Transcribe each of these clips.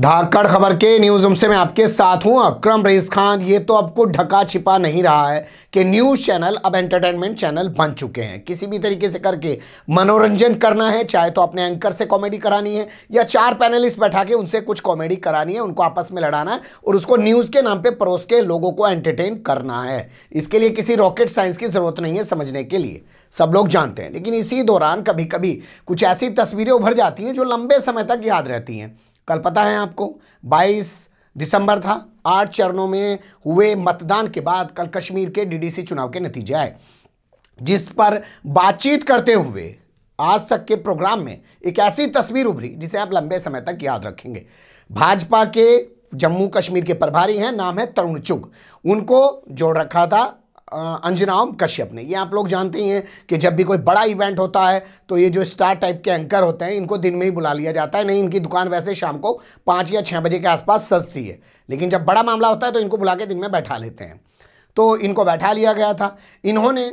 धाकड़ खबर के न्यूज उमसे मैं आपके साथ हूं अक्रम रईस खान ये तो आपको ढका छिपा नहीं रहा है कि न्यूज चैनल अब एंटरटेनमेंट चैनल बन चुके हैं किसी भी तरीके से करके मनोरंजन करना है चाहे तो अपने एंकर से कॉमेडी करानी है या चार पैनलिस्ट बैठा के उनसे कुछ कॉमेडी करानी है उनको आपस में लड़ाना है और उसको न्यूज के नाम पर परोस के लोगों को एंटरटेन करना है इसके लिए किसी रॉकेट साइंस की जरूरत नहीं है समझने के लिए सब लोग जानते हैं लेकिन इसी दौरान कभी कभी कुछ ऐसी तस्वीरें उभर जाती हैं जो लंबे समय तक याद रहती हैं कल पता है आपको 22 दिसंबर था आठ चरणों में हुए मतदान के बाद कल कश्मीर के डीडीसी चुनाव के नतीजे आए जिस पर बातचीत करते हुए आज तक के प्रोग्राम में एक ऐसी तस्वीर उभरी जिसे आप लंबे समय तक याद रखेंगे भाजपा के जम्मू कश्मीर के प्रभारी हैं नाम है तरुण चुग उनको जोड़ रखा था अंजनाम कश्यप ने ये आप लोग जानते ही हैं कि जब भी कोई बड़ा इवेंट होता है तो ये जो स्टार टाइप के एंकर होते हैं इनको दिन में ही बुला लिया जाता है नहीं इनकी दुकान वैसे शाम को पाँच या छः बजे के आसपास सजती है लेकिन जब बड़ा मामला होता है तो इनको बुला के दिन में बैठा लेते हैं तो इनको बैठा लिया गया था इन्होंने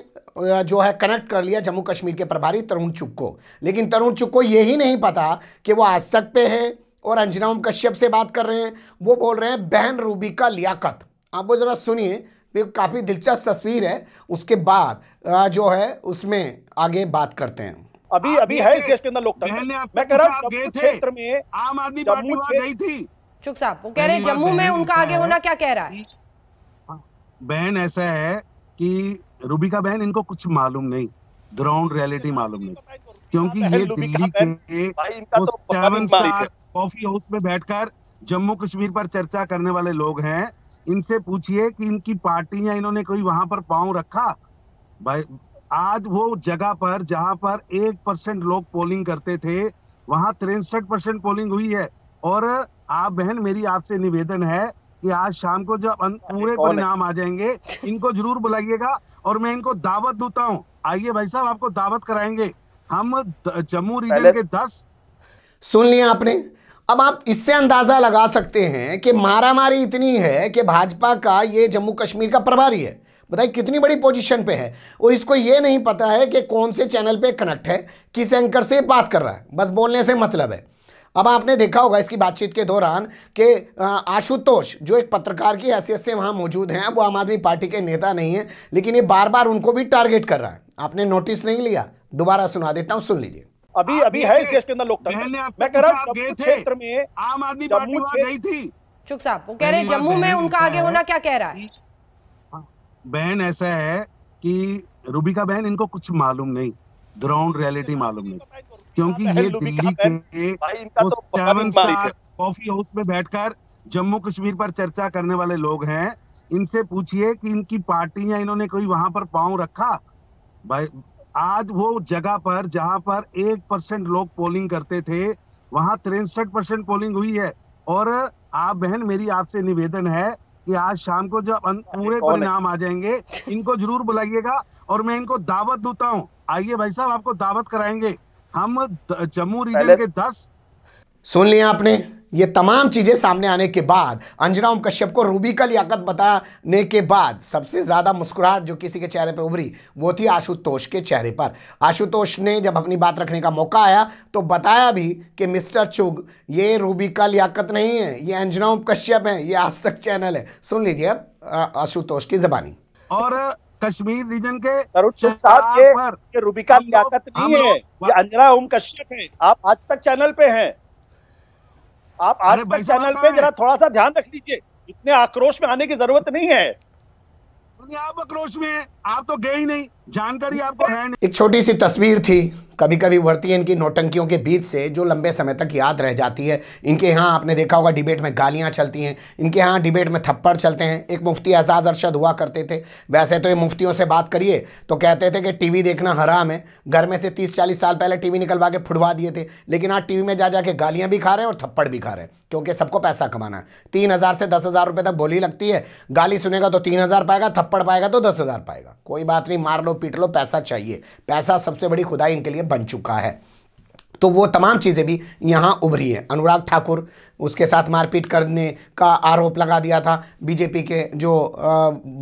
जो है कनेक्ट कर लिया जम्मू कश्मीर के प्रभारी तरुण चुग को लेकिन तरुण चुग को यही नहीं पता कि वो आज तक पे है और अंजनाम कश्यप से बात कर रहे हैं वो बोल रहे हैं बहन रूबी का लियाकत आप वो ज़रा सुनिए भी काफ़ी दिलचस्प तस्वीर है उसके बाद जो है उसमें आगे बात करते हैं अभी अभी है देश के अंदर लोकतंत्र क्षेत्र में आम आदमी पार्टी गई थी चुक साहब वो कह रहे हैं जम्मू में उनका आगे होना क्या कह रहा है बहन ऐसा है कि का बहन इनको कुछ मालूम नहीं ग्राउंड रियलिटी मालूम नहीं क्योंकि हाँ, ये दिल्ली के सेवन स्टार कॉफी हाउस में बैठकर जम्मू कश्मीर पर चर्चा करने वाले लोग हैं इनसे पूछिए कि इनकी पार्टी या इन्होंने कोई वहां पर पांव रखा भाई आज वो जगह पर जहां पर एक परसेंट लोग पोलिंग करते थे वहां तिरसठ परसेंट पोलिंग हुई है और आप बहन मेरी आपसे निवेदन है कि आज शाम को जब पूरे परिणाम आ जाएंगे इनको जरूर बुलाइएगा और मैं इनको दावत देता हूँ आइए भाई साहब आपको दावत कराएंगे हम जम्मू रीजन के दस सुन लिया आपने अब आप इससे अंदाजा लगा सकते हैं कि मारामारी इतनी है कि भाजपा का ये जम्मू कश्मीर का प्रभारी है बताइए कितनी बड़ी पोजीशन पे है और इसको ये नहीं पता है कि कौन से चैनल पे कनेक्ट है किस एंकर से बात कर रहा है बस बोलने से मतलब है अब आपने देखा होगा इसकी बातचीत के दौरान कि आशुतोष जो एक पत्रकार की हैसियत से वहाँ मौजूद हैं वो आम आदमी पार्टी के नेता नहीं है लेकिन ये बार बार उनको भी टारगेट कर रहा है आपने नोटिस नहीं लिया दोबारा सुना देता हूँ सुन लीजिए अभी अभी है इस देश के अंदर लोकतंत्र मैं कह रहा हूँ क्षेत्र में आम आदमी पार्टी गई थी चुक साहब वो कह रहे हैं जम्मू में उनका आगे होना क्या कह रहा है हाँ, बहन ऐसा है कि रूबी का बहन इनको कुछ मालूम नहीं ग्राउंड रियलिटी हाँ, मालूम नहीं तो क्योंकि हाँ, ये दिल्ली के सेवन स्टार कॉफी हाउस में बैठकर जम्मू कश्मीर पर चर्चा करने वाले लोग हैं इनसे पूछिए कि इनकी पार्टी या इन्होंने कोई वहां पर पांव रखा भाई आज वो जगह पर जहां पर एक परसेंट लोग पोलिंग करते थे वहां तिरसठ परसेंट पोलिंग हुई है और आप बहन मेरी आपसे निवेदन है कि आज शाम को जब पूरे परिणाम आ जाएंगे इनको जरूर बुलाइएगा और मैं इनको दावत देता हूँ आइए भाई साहब आपको दावत कराएंगे हम जम्मू रीजन के दस सुन लिया आपने ये तमाम चीज़ें सामने आने के बाद अंजना ओम कश्यप को रूबी का लियाकत बताने के बाद सबसे ज़्यादा मुस्कुराहट जो किसी के चेहरे पर उभरी वो थी आशुतोष के चेहरे पर आशुतोष ने जब अपनी बात रखने का मौका आया तो बताया भी कि मिस्टर चुग ये रूबी का लियाकत नहीं है ये अंजना ओम कश्यप है ये आज तक चैनल है सुन लीजिए अब आशुतोष की जबानी और कश्मीर रीजन के तरुण साहब रूबिका लियाकत नहीं है ये अंजना ओम कश्यप है आप आज तक चैनल पे है आप आज तक चैनल पे जरा थोड़ा सा ध्यान रख लीजिए इतने आक्रोश में आने की जरूरत नहीं है आप आक्रोश में आप तो गए ही नहीं जानकारी आपको है नहीं एक छोटी सी तस्वीर थी कभी कभी उभरती है इनकी नोटंकियों के बीच से जो लंबे समय तक याद रह जाती है इनके यहाँ आपने देखा होगा डिबेट में गालियाँ चलती हैं इनके यहाँ डिबेट में थप्पड़ चलते हैं एक मुफ्ती आज़ाद अरशद हुआ करते थे वैसे तो ये मुफ्तियों से बात करिए तो कहते थे कि टी देखना हराम है घर में से तीस चालीस साल पहले टी निकलवा के फुटवा दिए थे लेकिन आज टी में जा जा के गालियाँ भी खा रहे हैं और थप्पड़ भी खा रहे हैं क्योंकि सबको पैसा कमाना है तीन हज़ार से दस हज़ार रुपये तक बोली लगती है गाली सुनेगा तो तीन हज़ार पाएगा थप्पड़ पाएगा तो दस हज़ार पाएगा कोई बात नहीं मार लो पीट लो पैसा चाहिए पैसा सबसे बड़ी खुदाई इनके लिए बन चुका है तो वो तमाम चीज़ें भी यहाँ उभरी हैं अनुराग ठाकुर उसके साथ मारपीट करने का आरोप लगा दिया था बीजेपी के जो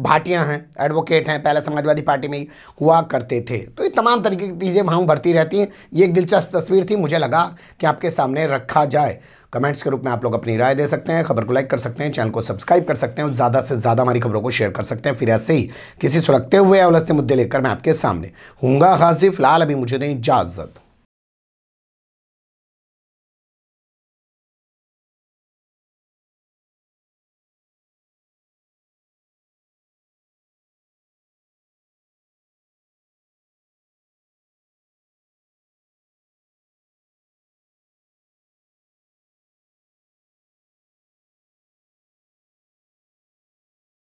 भाटिया हैं एडवोकेट हैं पहले समाजवादी पार्टी में ही हुआ करते थे तो ये तमाम तरीके की चीज़ें वहाँ भरती रहती हैं ये एक दिलचस्प तस्वीर थी मुझे लगा कि आपके सामने रखा जाए कमेंट्स के रूप में आप लोग अपनी राय दे सकते हैं खबर को लाइक कर सकते हैं चैनल को सब्सक्राइब कर सकते हैं और ज़्यादा से ज़्यादा हमारी खबरों को शेयर कर सकते हैं फिर ऐसे ही किसी सुरखते हुए अवलस्ते मुद्दे लेकर मैं आपके सामने हूँगा हाजिफ लाल अभी मुझे दें इजाज़त